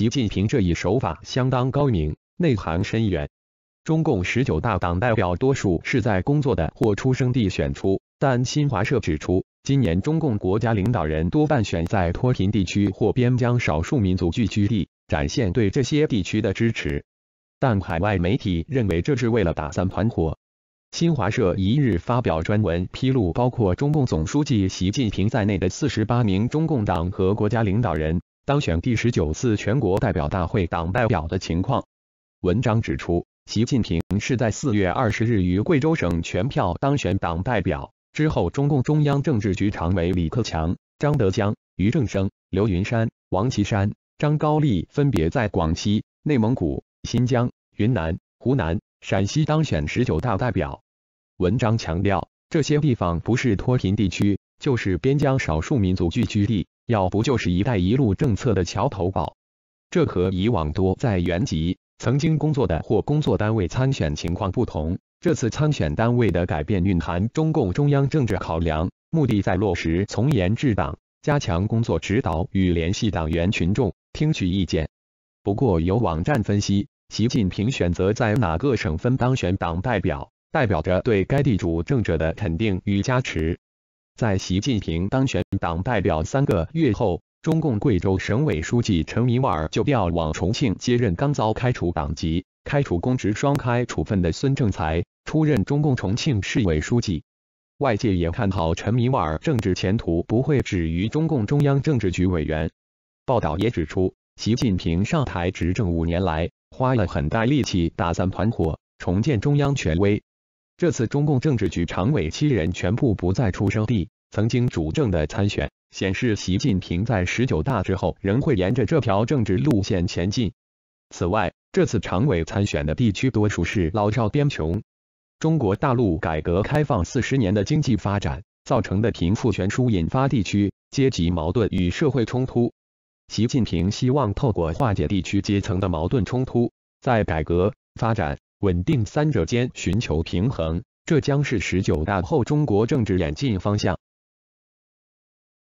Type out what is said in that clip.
习近平这一手法相当高明，内涵深远。中共十九大党代表多数是在工作的或出生地选出，但新华社指出，今年中共国家领导人多半选在脱贫地区或边疆少数民族聚居地，展现对这些地区的支持。但海外媒体认为这是为了打散团伙。新华社一日发表专文披露，包括中共总书记习近平在内的四十八名中共党和国家领导人。当选第十九次全国代表大会党代表的情况。文章指出，习近平是在四月二十日于贵州省全票当选党代表之后，中共中央政治局常委李克强、张德江、于正声、刘云山、王岐山、张高丽分别在广西、内蒙古、新疆、云南、湖南、陕西当选十九大代表。文章强调，这些地方不是脱贫地区，就是边疆少数民族聚居地。要不就是“一带一路”政策的桥头堡，这和以往多在原籍曾经工作的或工作单位参选情况不同。这次参选单位的改变蕴含中共中央政治考量，目的在落实从严治党，加强工作指导与联系党员群众，听取意见。不过，有网站分析，习近平选择在哪个省份当选党代表，代表着对该地主政者的肯定与加持。在习近平当选党代表三个月后，中共贵州省委书记陈明万就调往重庆接任，刚遭开除党籍、开除公职双开处分的孙政才出任中共重庆市委书记。外界也看好陈明万政治前途不会止于中共中央政治局委员。报道也指出，习近平上台执政五年来，花了很大力气打散团伙，重建中央权威。这次中共政治局常委七人全部不在出生地，曾经主政的参选，显示习近平在十九大之后仍会沿着这条政治路线前进。此外，这次常委参选的地区多数是老少边穷。中国大陆改革开放四十年的经济发展造成的贫富悬殊，引发地区阶级矛盾与社会冲突。习近平希望透过化解地区阶层的矛盾冲突，在改革发展。稳定三者间寻求平衡，这将是十九大后中国政治演进方向。